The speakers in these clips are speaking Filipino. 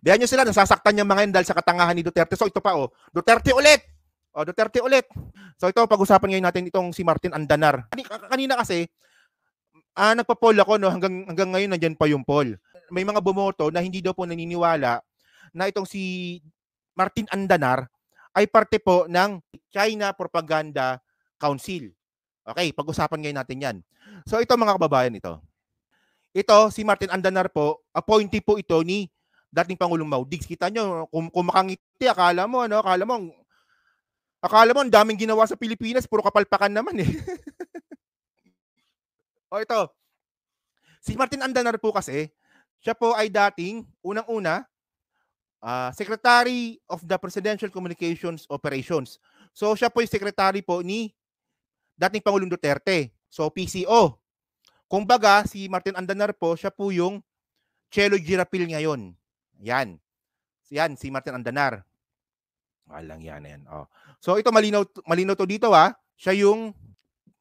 Diyan nyo sila, nasasaktan yung mga yan dahil sa katangahan ni Duterte. So ito pa, oh. Duterte ulit! Oh, Duterte ulit! So ito, pag-usapan ngayon natin itong si Martin Andanar. Kanina kasi, ah, nagpa-poll ako, no? Hanggang, hanggang ngayon, nandyan pa yung poll. May mga bumoto na hindi daw po naniniwala na itong si Martin Andanar ay parte po ng China Propaganda Council. Okay, pag-usapan ngayon natin yan. So ito mga kababayan ito. Ito, si Martin Andanar po, appointee po ito ni dating Pangulong Maudigs. Kita nyo, kum kumakangiti, akala mo, ano, akala mo, akala mo, ang daming ginawa sa Pilipinas, puro kapalpakan naman eh. o ito, si Martin Andanar po kasi, siya po ay dating, unang-una, uh, Secretary of the Presidential Communications Operations. So siya po yung secretary po ni dating Pangulong Duterte. So PCO. Kumbaga si Martin Andanar po siya po yung Chelo Girapil ngayon. Yan. Yan, si Martin Andanar. Walang yan, yan. Oh. So ito malinaw, malinaw to dito ha. Ah. Siya yung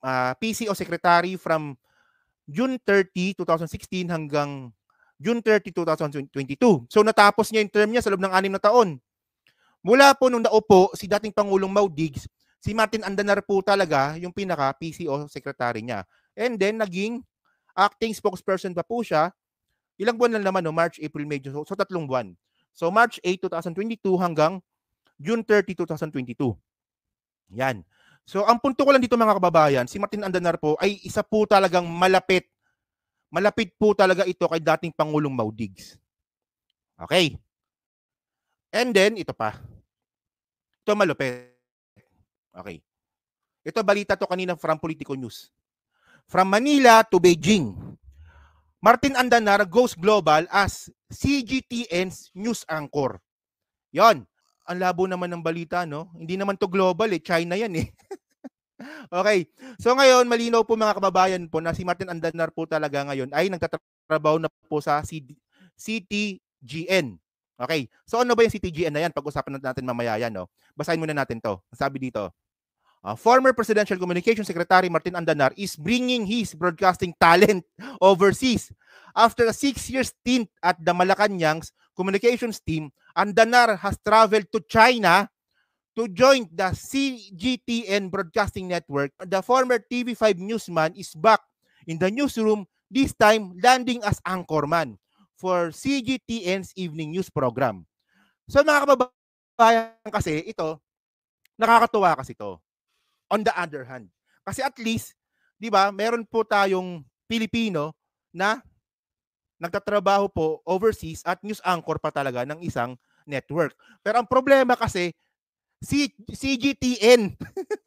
uh, ah, PC o secretary from June 30, 2016 hanggang June 30, 2022. So natapos niya yung term niya sa loob ng anim na taon. Mula po nung naupo si dating Pangulong Maudigs, si Martin Andanar po talaga yung pinaka PCO secretary niya. And then naging acting spokesperson pa po siya ilang buwan lang naman, no? March, April, May, June. So, so tatlong buwan. So, March 8, 2022 hanggang June 30, 2022. Yan. So, ang punto ko lang dito mga kababayan, si Martin Andanar po ay isa po talagang malapit. Malapit po talaga ito kay dating Pangulong Maudigs. Okay. And then, ito pa. Ito malupit. Okay. Ito balita to kanina from Politico News. From Manila to Beijing Martin Andanar goes global as CGTN's news anchor. Yon. Ang labo naman ng balita, no? Hindi naman to global eh. China yan eh. okay. So ngayon, malinaw po mga kababayan po na si Martin Andanar po talaga ngayon ay nagtatrabaho na po sa CD, CTGN. Okay. So ano ba yung CTGN na yan? Pag-usapan natin mamaya yan, no? Basahin muna natin to. Sabi dito, Uh, former Presidential Communication Secretary Martin Andanar is bringing his broadcasting talent overseas. After a six-year stint at the Malacanang's communications team, Andanar has traveled to China to join the CGTN Broadcasting Network. The former TV5 newsman is back in the newsroom, this time landing as anchorman for CGTN's evening news program. So mga kababayan kasi ito, nakakatuwa kasi ito on the other hand. Kasi at least, 'di ba, meron po tayong Pilipino na nagtatrabaho po overseas at news anchor pa talaga ng isang network. Pero ang problema kasi si CGTN.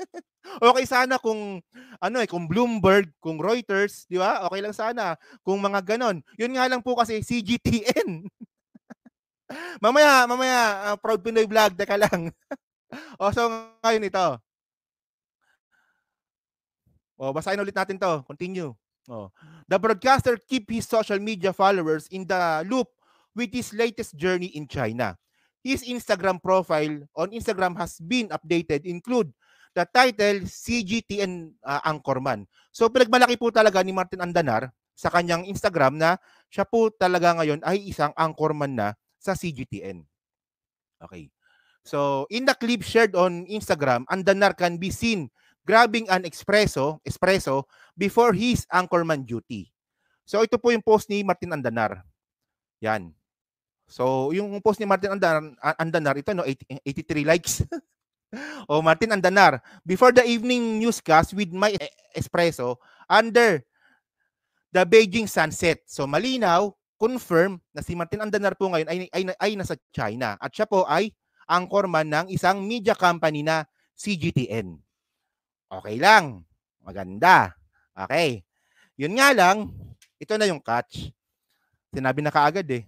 okay sana kung ano eh kung Bloomberg, kung Reuters, 'di ba? Okay lang sana kung mga ganon. 'Yun nga lang po kasi CGTN. mamaya, mamaya uh, proud Pinoy vlog teka lang. o oh, so ngayon ito. Oh, basahin ulit natin 'to. Continue. Oh. The broadcaster keep his social media followers in the loop with his latest journey in China. His Instagram profile on Instagram has been updated include the title CGTN uh, ah, Anchorman. So pinagmalaki po talaga ni Martin Andanar sa kanyang Instagram na siya po talaga ngayon ay isang anchorman na sa CGTN. Okay. So in the clip shared on Instagram, Andanar can be seen grabbing an espresso, espresso before his anchorman duty. So ito po yung post ni Martin Andanar. Yan. So yung post ni Martin Andanar, Andanar ito no 83 likes. oh Martin Andanar, before the evening newscast with my e-, espresso under the Beijing sunset. So malinaw, confirm na si Martin Andanar po ngayon ay, ay, ay nasa China at siya po ay anchorman ng isang media company na CGTN okay lang. Maganda. Okay. Yun nga lang, ito na yung catch. Sinabi na kaagad eh.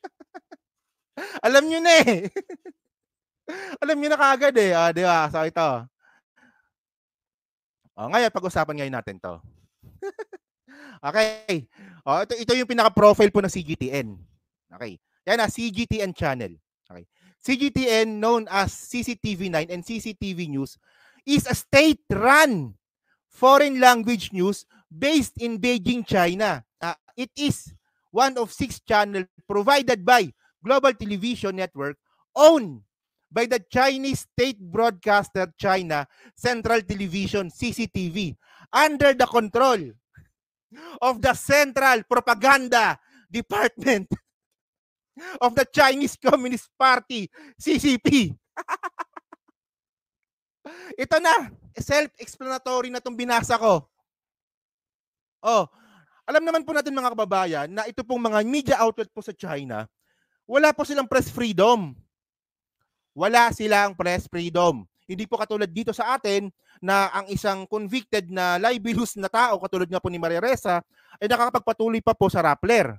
Alam nyo na eh. Alam nyo na kaagad eh. Ah, di ba? So ito. Oh, ngayon, pag-usapan ngayon natin to. okay. Oh, ito, ito yung pinaka-profile po ng CGTN. Okay. Yan na, ah, CGTN channel. Okay. CGTN known as CCTV9 and CCTV News is a state-run foreign language news based in Beijing, China. Uh, it is one of six channels provided by Global Television Network owned by the Chinese state broadcaster China Central Television, CCTV, under the control of the Central Propaganda Department of the Chinese Communist Party, CCP. Ito na, self-explanatory na tong binasa ko. Oh, alam naman po natin mga kababayan na ito pong mga media outlet po sa China, wala po silang press freedom. Wala silang press freedom. Hindi po katulad dito sa atin na ang isang convicted na libelous na tao, katulad nga po ni Maria Ressa, ay nakakapagpatuloy pa po sa Rappler.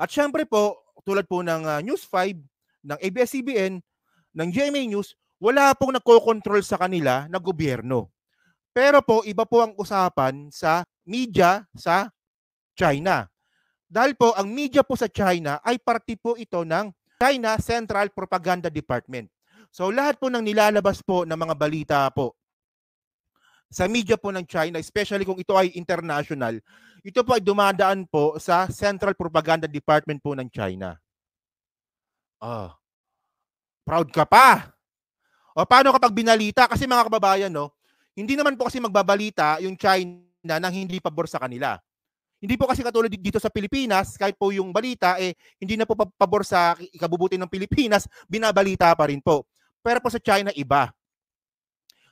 At syempre po, tulad po ng ah, News 5, ng ABS-CBN, ng GMA News, wala pong nagko-control sa kanila na gobyerno. Pero po, iba po ang usapan sa media sa China. Dahil po, ang media po sa China ay parte po ito ng China Central Propaganda Department. So lahat po ng nilalabas po ng mga balita po sa media po ng China, especially kung ito ay international, ito po ay dumadaan po sa Central Propaganda Department po ng China. Ah. Oh, proud ka pa! O paano kapag binalita? Kasi mga kababayan, no, hindi naman po kasi magbabalita yung China nang hindi pabor sa kanila. Hindi po kasi katulad dito sa Pilipinas, kahit po yung balita, eh, hindi na po pabor sa ikabubuti ng Pilipinas, binabalita pa rin po. Pero po sa China, iba.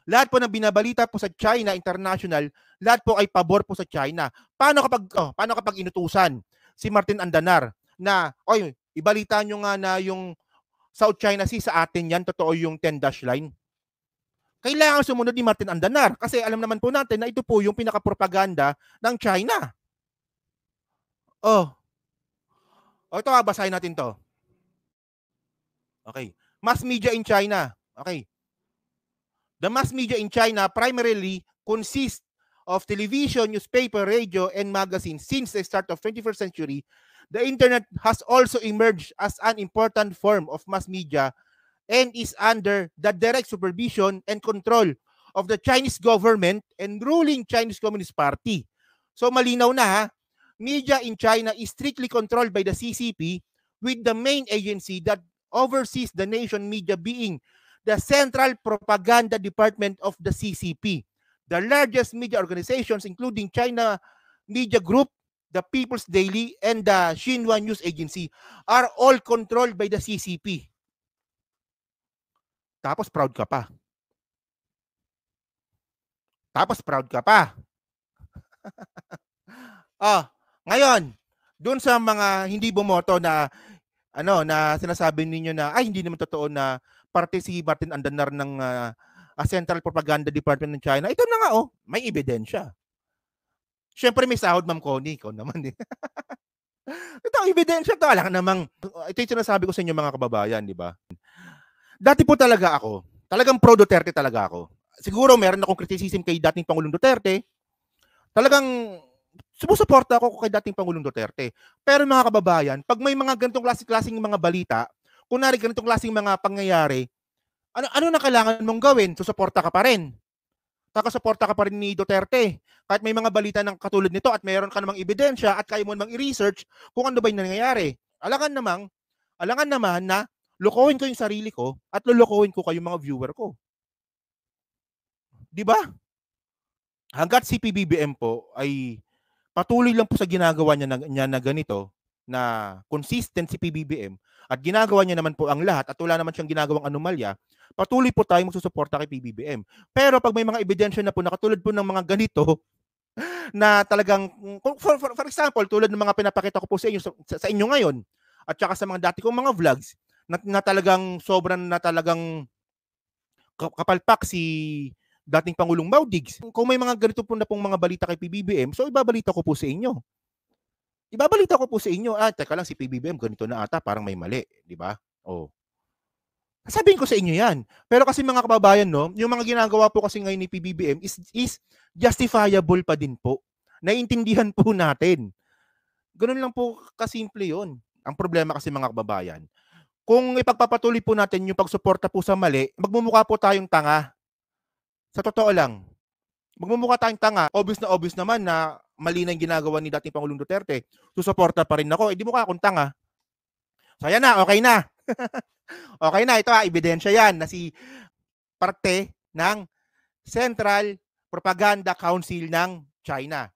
Lahat po ng binabalita po sa China International, lahat po ay pabor po sa China. Paano kapag oh, paano kapag inutusan si Martin Andanar na oy, ibalita nyo nga na yung South China Sea sa atin yan, totoo yung 10 dash line. Kailangan sumunod ni Martin Andanar kasi alam naman po natin na ito po yung pinakapropaganda ng China. Oh. O oh, ito, basahin natin to. Okay. Mass media in China. Okay. The mass media in China primarily consists of television, newspaper, radio, and magazine since the start of 21st century the internet has also emerged as an important form of mass media and is under the direct supervision and control of the Chinese government and ruling Chinese Communist Party. So malinaw na ha, media in China is strictly controlled by the CCP with the main agency that oversees the nation media being the Central Propaganda Department of the CCP. The largest media organizations including China Media Group, the People's Daily, and the Xinhua News Agency are all controlled by the CCP. Tapos proud ka pa. Tapos proud ka pa. ah, ngayon, doon sa mga hindi bumoto na ano na sinasabi ninyo na ay hindi naman totoo na parte si Martin Andanar ng uh, Central Propaganda Department ng China. Ito na nga oh, may ebidensya. Siyempre may sahod, Ma'am Connie. Ikaw naman eh. ito ang ebidensya to. Alam namang, ito yung sinasabi ko sa inyo mga kababayan, di ba? Dati po talaga ako, talagang pro-Duterte talaga ako. Siguro meron akong criticism kay dating Pangulong Duterte. Talagang sumusuporta ako kay dating Pangulong Duterte. Pero mga kababayan, pag may mga ganitong klase-klaseng mga balita, kunwari ganitong klaseng mga pangyayari, ano, ano na kailangan mong gawin? Susuporta ka pa rin taga-suporta ka pa rin ni Duterte. Kahit may mga balita ng katulad nito at mayroon ka namang ebidensya at kayo mo namang i-research kung ano ba yung nangyayari. Alangan namang, alangan naman na lokohin ko yung sarili ko at lulukohin ko kayong mga viewer ko. 'Di ba? Hanggat si PBBM po ay patuloy lang po sa ginagawa niya na, niya na ganito, na consistent si PBBM at ginagawa niya naman po ang lahat at wala naman siyang ginagawang anomalya, patuloy po tayong magsusuporta kay PBBM. Pero pag may mga ebidensya na po nakatulad po ng mga ganito, na talagang, mm, for, for, for example, tulad ng mga pinapakita ko po sa inyo, sa, sa inyo ngayon, at saka sa mga dati kong mga vlogs, na, na talagang sobrang na talagang kapalpak si dating Pangulong Maudigs. Kung may mga ganito po na pong mga balita kay PBBM, so ibabalita ko po sa inyo. Ibabalita ko po sa inyo, ah, teka lang, si PBBM, ganito na ata, parang may mali, di ba? Oh. Sabihin ko sa inyo yan. Pero kasi mga kababayan, no, yung mga ginagawa po kasi ngayon ni PBBM is, is justifiable pa din po. Naintindihan po natin. Ganun lang po kasimple yon. Ang problema kasi mga kababayan, kung ipagpapatuloy po natin yung pagsuporta po sa mali, magmumukha po tayong tanga. Sa totoo lang. Magmumukha tayong tanga. Obvious na obvious naman na mali na yung ginagawa ni dating Pangulong Duterte, susuporta pa rin ako. Hindi eh, mo ka akong tanga. So ayan na, okay na. okay na, ito ha, ebidensya yan na si parte ng Central Propaganda Council ng China.